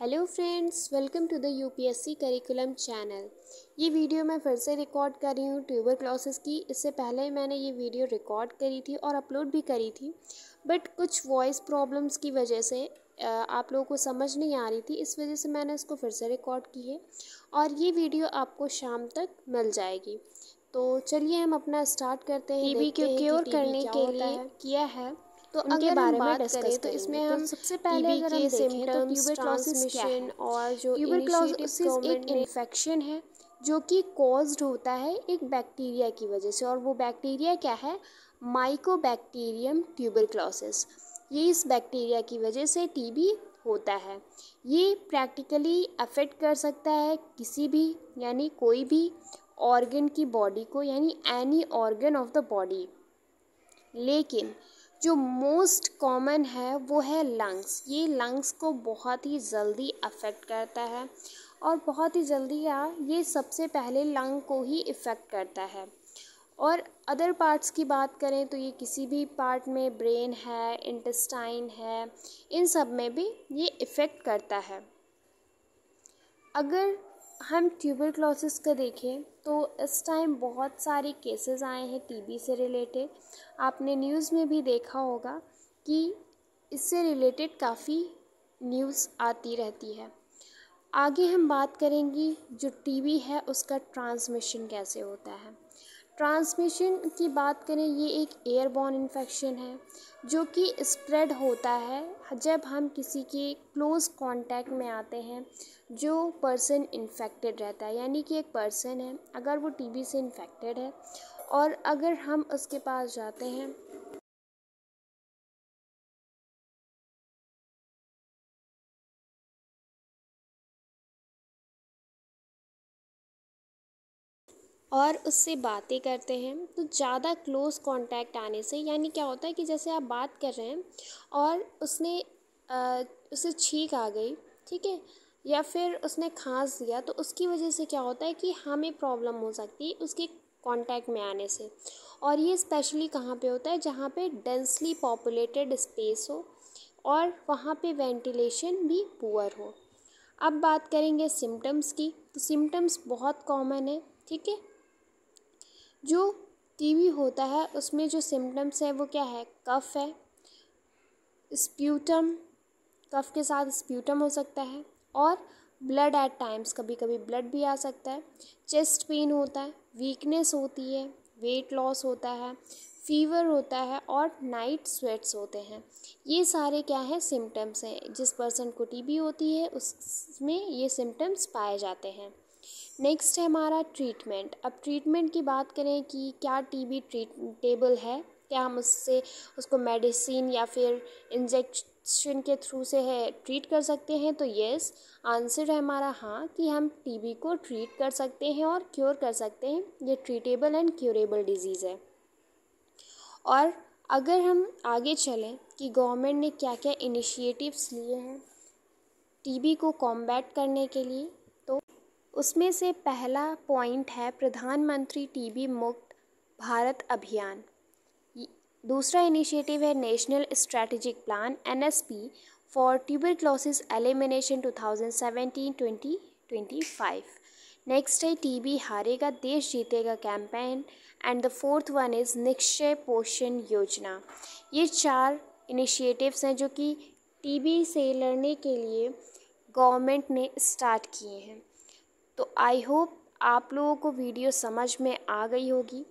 hello friends welcome to the UPSC curriculum channel ये video मैं फिर से रिकॉर्ड कर रही हूँ ट्यूबर क्लासेस की इससे पहले मैंने ये वीडियो रिकॉर्ड करी थी और अपलोड भी करी थी बट कुछ वॉइस प्रॉब्लम्स की वजह से आप लोगों को समझ नहीं आ रही थी इस वजह से मैंने इसको फिर से रिकॉर्ड की है और ये वीडियो आपको शाम तक मिल जाएगी तो चलिए हम अपना स्टार्ट करते हैं टीबी को क्योर करने के लिए किया है तो उनके बारे में डिस्कस तो इसमें तो हम सबसे पहले e अगर हम देखें तो प्यूबर ट्रांसमिशन और जो ट्यूबर क्लोसिस एक इन्फेक्शन है जो कि कॉज्ड होता है एक बैक्टीरिया की वजह से और वो बैक्टीरिया क्या है माइकोबैक्टीरियम ट्यूबरक्लोसिस ये इस बैक्टीरिया की वजह से टीबी होता है ये प्रैक्टिकली अफेक्ट कर सकता है किसी भी यानी कोई भी ऑर्गन की बॉडी को यानी any organ of the body लेकिन जो मोस्ट कॉमन है वो है लंग्स ये लंग्स को बहुत ही जल्दी अफेक्ट करता है और बहुत ही जल्दी या ये सबसे पहले लंग को ही इफ़ेक्ट करता है और अदर पार्ट्स की बात करें तो ये किसी भी पार्ट में ब्रेन है इंटेस्टाइन है इन सब में भी ये इफ़ेक्ट करता है अगर हम ट्यूबर क्लोसिस का देखें तो इस टाइम बहुत सारे केसेस आए हैं टीबी से रिलेटेड आपने न्यूज़ में भी देखा होगा कि इससे रिलेटेड काफ़ी न्यूज़ आती रहती है आगे हम बात करेंगे जो टीबी है उसका ट्रांसमिशन कैसे होता है ट्रांसमिशन की बात करें ये एक एयरबॉर्न इन्फेक्शन है जो कि स्प्रेड होता है जब हम किसी के क्लोज़ कांटेक्ट में आते हैं जो पर्सन इन्फेक्टेड रहता है यानी कि एक पर्सन है अगर वो टीबी से इन्फेक्टेड है और अगर हम उसके पास जाते हैं और उससे बातें करते हैं तो ज़्यादा क्लोज़ कांटेक्ट आने से यानी क्या होता है कि जैसे आप बात कर रहे हैं और उसने उसे छींक आ गई ठीक है या फिर उसने खांस दिया तो उसकी वजह से क्या होता है कि हमें प्रॉब्लम हो सकती है उसके कांटेक्ट में आने से और ये स्पेशली कहाँ पे होता है जहाँ पे डेंसली पॉपुलेटेड स्पेस हो और वहाँ पे वेंटिलेशन भी पुअर हो अब बात करेंगे सिम्टम्स की तो सिम्टम्स बहुत कॉमन है ठीक है जो टी होता है उसमें जो सिम्टम्स हैं वो क्या है कफ़ है स्प्यूटम कफ़ के साथ स्प्यूटम हो सकता है और ब्लड एट टाइम्स कभी कभी ब्लड भी आ सकता है चेस्ट पेन होता है वीकनेस होती है वेट लॉस होता है फीवर होता है और नाइट स्वेट्स होते हैं ये सारे क्या हैं सिम्टम्स हैं जिस पर्सन को टीबी होती है उसमें ये सिम्टम्स पाए जाते हैं नेक्स्ट है हमारा ट्रीटमेंट अब ट्रीटमेंट की बात करें कि क्या टीबी ट्रीटेबल है क्या हम उससे उसको मेडिसिन या फिर इंजेक्शन के थ्रू से है ट्रीट कर सकते हैं तो यस आंसर है हमारा हाँ कि हम टीबी को ट्रीट कर सकते हैं और क्योर कर सकते हैं ये ट्रीटेबल एंड क्योरेबल डिजीज़ है और अगर हम आगे चलें कि गवर्नमेंट ने क्या क्या इनिशिएटिव्स लिए हैं टीबी को कॉम्बैट करने के लिए उसमें से पहला पॉइंट है प्रधानमंत्री टीबी मुक्त भारत अभियान दूसरा इनिशिएटिव है national strategic plan NSP for tuberculosis elimination two thousand seventeen twenty twenty five next है टीबी हारेगा देश जीतेगा campaign and the fourth one is Nikshay Poshan Yojana ये चार इनिशिएटिव्स हैं जो कि टीबी से लड़ने के लिए गवर्नमेंट ने स्टार्ट किए हैं तो आई होप आप लोगों को वीडियो समझ में आ गई होगी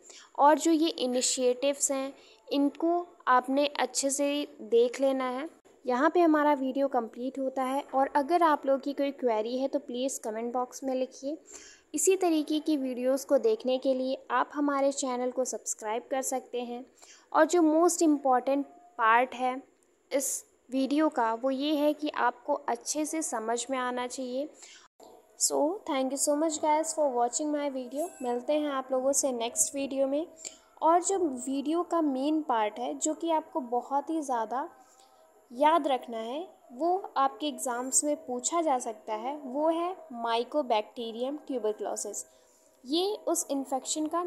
और जो ये इनिशिएटिव्स हैं इनको आपने अच्छे से देख लेना है यहाँ पे हमारा वीडियो कंप्लीट होता है और अगर आप लोग की कोई क्वेरी है तो प्लीज़ कमेंट बॉक्स में लिखिए इसी तरीके की वीडियोस को देखने के लिए आप हमारे चैनल को सब्सक्राइब कर सकते हैं और जो मोस्ट इम्पॉर्टेंट पार्ट है इस वीडियो का वो ये है कि आपको अच्छे से समझ में आना चाहिए so thank you so much guys for watching my video मिलते हैं आप लोगों से नेक्स्ट वीडियो में और जो वीडियो का मेन पार्ट है जो कि आपको बहुत ही ज़्यादा याद रखना है वो आपके एग्ज़ाम्स में पूछा जा सकता है वो है माइकोबैक्टीरियम ट्यूबरक्लोसिस ये उस इन्फेक्शन का